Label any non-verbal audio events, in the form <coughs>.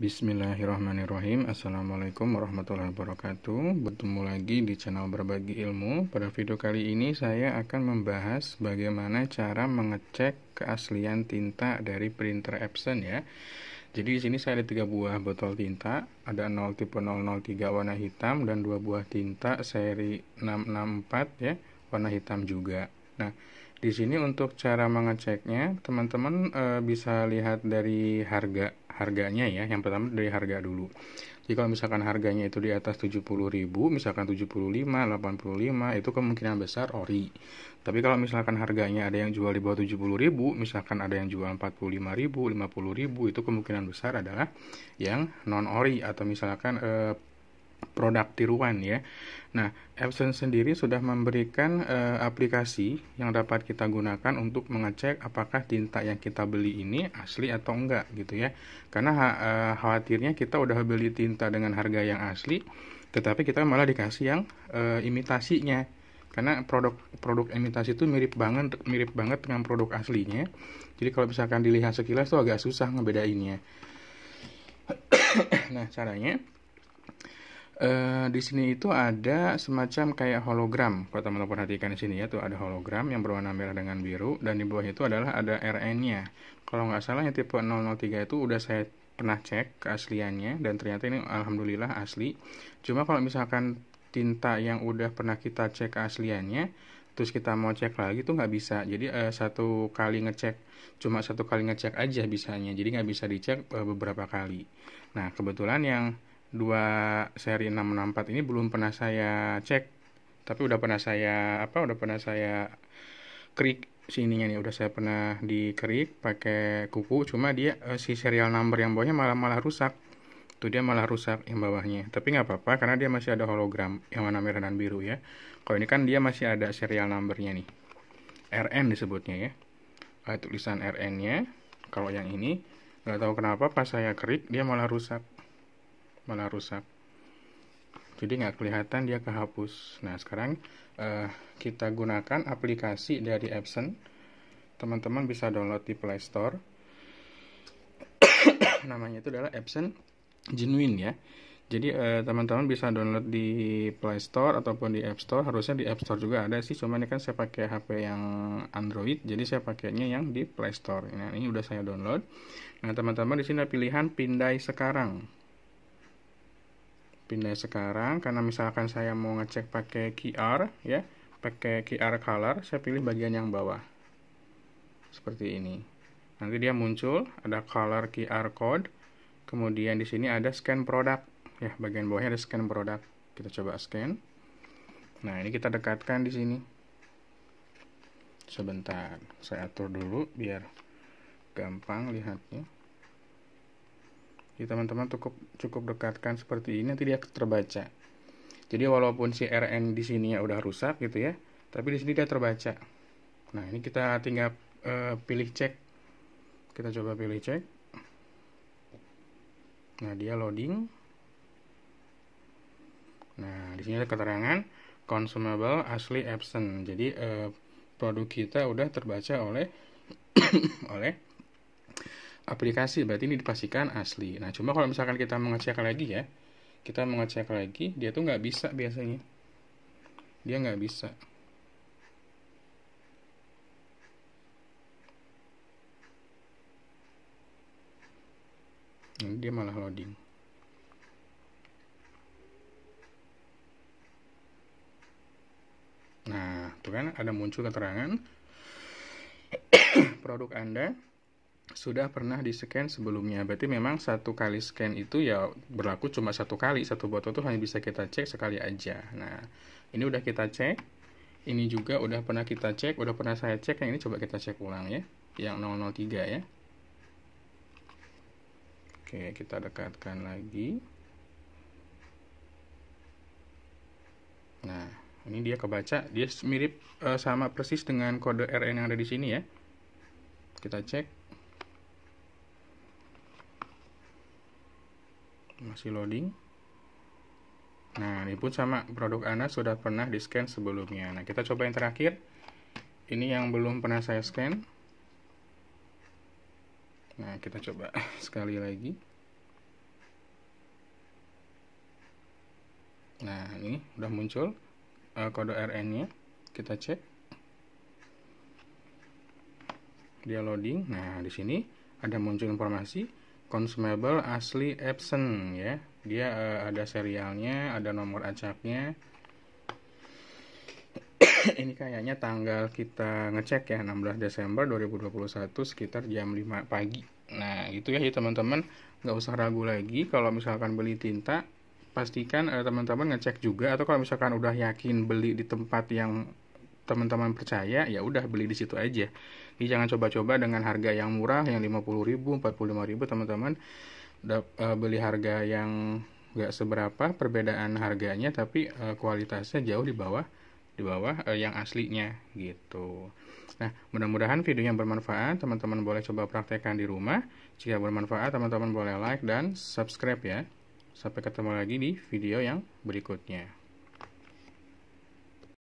Bismillahirrahmanirrahim Assalamualaikum warahmatullahi wabarakatuh Bertemu lagi di channel berbagi ilmu Pada video kali ini saya akan membahas Bagaimana cara mengecek keaslian tinta dari printer Epson ya Jadi di sini saya ada tiga buah botol tinta Ada 0 tipe 003 warna hitam Dan 2 buah tinta seri 664 ya Warna hitam juga Nah, di sini untuk cara mengeceknya, teman-teman e, bisa lihat dari harga harganya ya. Yang pertama dari harga dulu. Jadi kalau misalkan harganya itu di atas 70.000, misalkan 75, 85 itu kemungkinan besar ori. Tapi kalau misalkan harganya ada yang jual di bawah 70.000, misalkan ada yang jual 45.000, 50.000 itu kemungkinan besar adalah yang non ori atau misalkan e, produk tiruan ya. Nah, Epson sendiri sudah memberikan e, aplikasi yang dapat kita gunakan untuk mengecek apakah tinta yang kita beli ini asli atau enggak gitu ya. Karena ha, e, khawatirnya kita udah beli tinta dengan harga yang asli, tetapi kita malah dikasih yang e, imitasinya karena produk produk imitasi itu mirip banget mirip banget dengan produk aslinya jadi kalau misalkan dilihat sekilas tuh agak susah ngebedainnya <coughs> nah caranya Uh, di sini itu ada semacam kayak hologram. Kalau teman-teman perhatikan di sini ya, tuh ada hologram yang berwarna merah dengan biru dan di bawah itu adalah ada RN-nya. Kalau nggak salah yang tipe 003 itu udah saya pernah cek keasliannya dan ternyata ini alhamdulillah asli. Cuma kalau misalkan tinta yang udah pernah kita cek keasliannya terus kita mau cek lagi tuh nggak bisa jadi uh, satu kali ngecek cuma satu kali ngecek aja bisanya jadi nggak bisa dicek uh, beberapa kali nah kebetulan yang dua seri 664 ini belum pernah saya cek tapi udah pernah saya apa udah pernah saya krik sininya nih udah saya pernah dikerik pakai kuku cuma dia eh, si serial number yang bawahnya malah malah rusak tuh dia malah rusak yang bawahnya tapi nggak apa-apa karena dia masih ada hologram yang warna merah dan biru ya kalau ini kan dia masih ada serial numbernya nih RN disebutnya ya ada eh, tulisan RN nya kalau yang ini nggak tahu kenapa pas saya kerik dia malah rusak malah rusak jadi nggak kelihatan dia kehapus nah sekarang eh, kita gunakan aplikasi dari Epson teman-teman bisa download di Play Store <coughs> namanya itu adalah Epson Genuine ya jadi eh, teman-teman eh, bisa download di Play Store ataupun di App Store harusnya di App Store juga ada sih cuman ini kan saya pakai HP yang Android jadi saya pakainya yang di Play Store nah, ini udah saya download nah teman-teman di sini ada pilihan pindai sekarang pindah sekarang karena misalkan saya mau ngecek pakai QR ya pakai QR color saya pilih bagian yang bawah seperti ini nanti dia muncul ada color QR code kemudian di sini ada scan produk ya bagian bawahnya ada scan produk kita coba scan nah ini kita dekatkan di sini sebentar saya atur dulu biar gampang lihatnya jadi teman-teman cukup cukup dekatkan seperti ini nanti dia terbaca. Jadi walaupun si RN di sini ya udah rusak gitu ya, tapi di sini dia terbaca. Nah, ini kita tinggal uh, pilih cek. Kita coba pilih cek. Nah, dia loading. Nah, di sini ada keterangan consumable asli absent. Jadi eh, produk kita udah terbaca oleh <coughs> oleh aplikasi berarti ini dipastikan asli nah cuma kalau misalkan kita mengecek lagi ya kita mengecek lagi dia tuh nggak bisa biasanya dia nggak bisa Ini dia malah loading. Nah, tuh kan ada muncul keterangan <coughs> produk Anda sudah pernah di scan sebelumnya berarti memang satu kali scan itu ya berlaku cuma satu kali satu botol itu hanya bisa kita cek sekali aja nah ini udah kita cek ini juga udah pernah kita cek udah pernah saya cek yang ini coba kita cek ulang ya yang 003 ya oke kita dekatkan lagi nah ini dia kebaca dia mirip eh, sama persis dengan kode RN yang ada di sini ya kita cek masih loading nah ini pun sama produk Anda sudah pernah di scan sebelumnya nah kita coba yang terakhir ini yang belum pernah saya scan nah kita coba <laughs> sekali lagi nah ini udah muncul eh, kode RN nya kita cek dia loading nah di sini ada muncul informasi consumable asli Epson ya dia uh, ada serialnya ada nomor acaknya <coughs> ini kayaknya tanggal kita ngecek ya 16 Desember 2021 sekitar jam 5 pagi nah itu ya teman-teman nggak usah ragu lagi kalau misalkan beli tinta pastikan eh, teman-teman eh, ngecek juga atau kalau misalkan udah yakin beli di tempat yang teman-teman percaya ya udah beli di situ aja jadi jangan coba-coba dengan harga yang murah yang 50 ribu 45 ribu teman-teman e, beli harga yang nggak seberapa perbedaan harganya tapi e, kualitasnya jauh di bawah di bawah e, yang aslinya gitu. Nah, mudah-mudahan videonya bermanfaat. Teman-teman boleh coba praktekkan di rumah. Jika bermanfaat, teman-teman boleh like dan subscribe ya. Sampai ketemu lagi di video yang berikutnya.